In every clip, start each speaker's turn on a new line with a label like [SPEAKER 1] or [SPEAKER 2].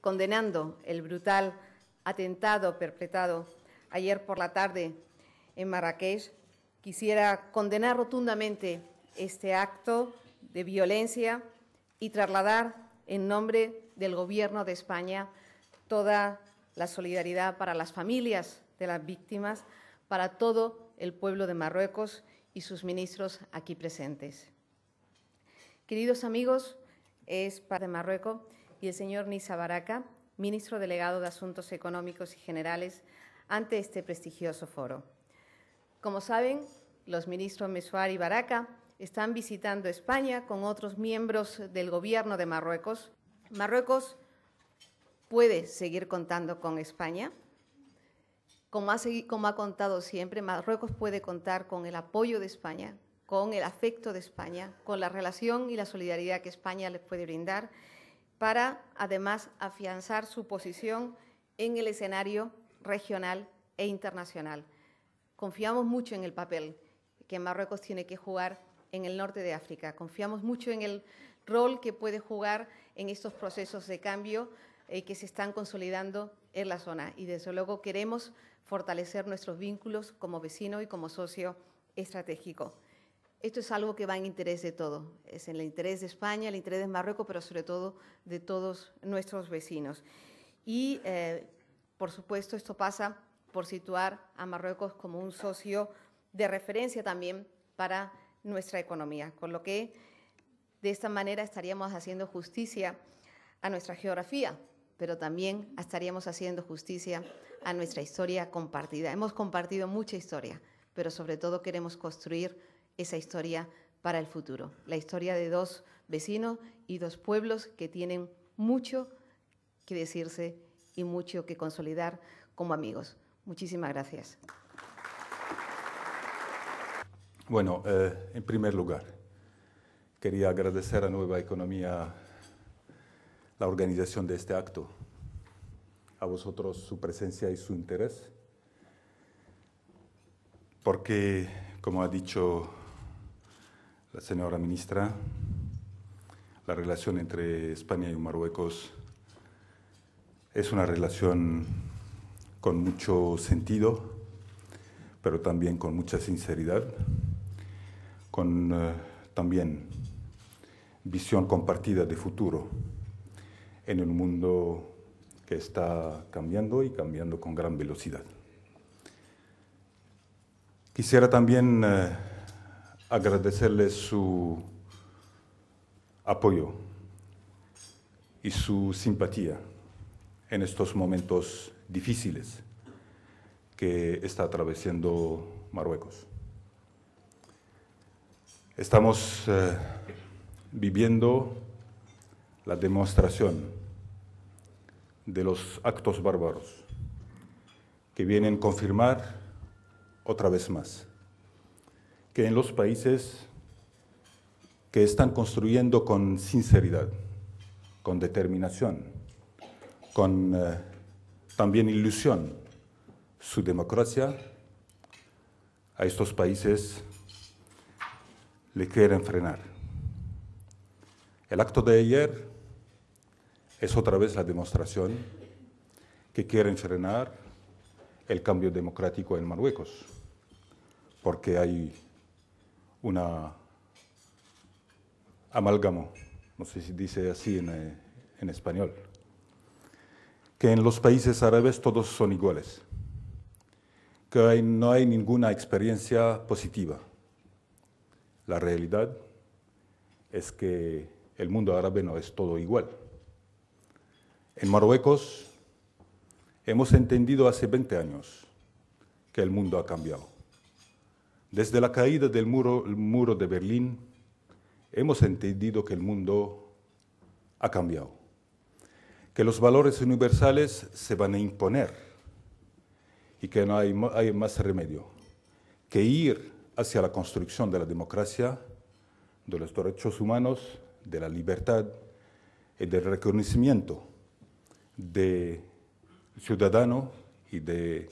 [SPEAKER 1] condenando el brutal atentado perpetrado ayer por la tarde en Marrakech, quisiera condenar rotundamente este acto de violencia y trasladar en nombre del Gobierno de España toda la solidaridad para las familias de las víctimas, para todo el pueblo de Marruecos y sus ministros aquí presentes. Queridos amigos, es para Marruecos y el señor Nisa Baraka, ministro delegado de Asuntos Económicos y Generales, ante este prestigioso foro. Como saben, los ministros Mesuar y Baraka están visitando España con otros miembros del gobierno de Marruecos. Marruecos puede seguir contando con España. Como ha, como ha contado siempre, Marruecos puede contar con el apoyo de España, con el afecto de España, con la relación y la solidaridad que España les puede brindar para además afianzar su posición en el escenario regional e internacional. Confiamos mucho en el papel que Marruecos tiene que jugar en el norte de África. Confiamos mucho en el rol que puede jugar en estos procesos de cambio eh, que se están consolidando en la zona. Y desde luego queremos fortalecer nuestros vínculos como vecino y como socio estratégico. Esto es algo que va en interés de todos, es en el interés de España, el interés de Marruecos, pero sobre todo de todos nuestros vecinos. Y, eh, por supuesto, esto pasa por situar a Marruecos como un socio de referencia también para nuestra economía, con lo que de esta manera estaríamos haciendo justicia a nuestra geografía, pero también estaríamos haciendo justicia a nuestra historia compartida. Hemos compartido mucha historia, pero sobre todo queremos construir esa historia para el futuro. La historia de dos vecinos y dos pueblos que tienen mucho que decirse y mucho que consolidar como amigos. Muchísimas gracias.
[SPEAKER 2] Bueno, eh, en primer lugar, quería agradecer a Nueva Economía la organización de este acto, a vosotros su presencia y su interés, porque, como ha dicho la señora ministra, la relación entre España y Marruecos es una relación con mucho sentido, pero también con mucha sinceridad, con eh, también visión compartida de futuro en un mundo que está cambiando y cambiando con gran velocidad. Quisiera también eh, agradecerles su apoyo y su simpatía en estos momentos difíciles que está atravesando Marruecos. Estamos eh, viviendo la demostración de los actos bárbaros que vienen a confirmar otra vez más que en los países que están construyendo con sinceridad, con determinación, con eh, también ilusión su democracia, a estos países le quieren frenar. El acto de ayer es otra vez la demostración que quieren frenar el cambio democrático en Marruecos, porque hay una amálgamo, no sé si dice así en, eh, en español, que en los países árabes todos son iguales, que no hay ninguna experiencia positiva. La realidad es que el mundo árabe no es todo igual. En Marruecos hemos entendido hace 20 años que el mundo ha cambiado desde la caída del muro, de Berlín, hemos entendido que el mundo ha cambiado, que los valores universales se van a imponer y que no hay, más remedio que ir hacia la construcción de la democracia, de los derechos humanos, de la libertad y del reconocimiento de ciudadano y de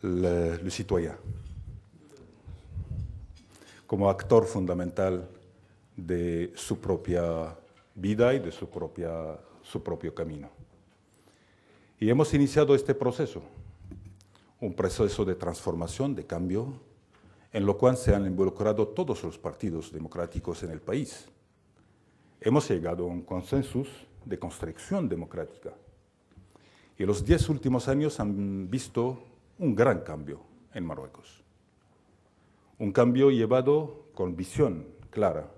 [SPEAKER 2] los ciudadanos como actor fundamental de su propia vida y de su, propia, su propio camino. Y hemos iniciado este proceso, un proceso de transformación, de cambio, en lo cual se han involucrado todos los partidos democráticos en el país. Hemos llegado a un consenso de construcción democrática. Y los diez últimos años han visto un gran cambio en Marruecos. Un cambio llevado con visión clara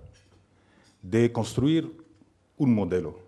[SPEAKER 2] de construir un modelo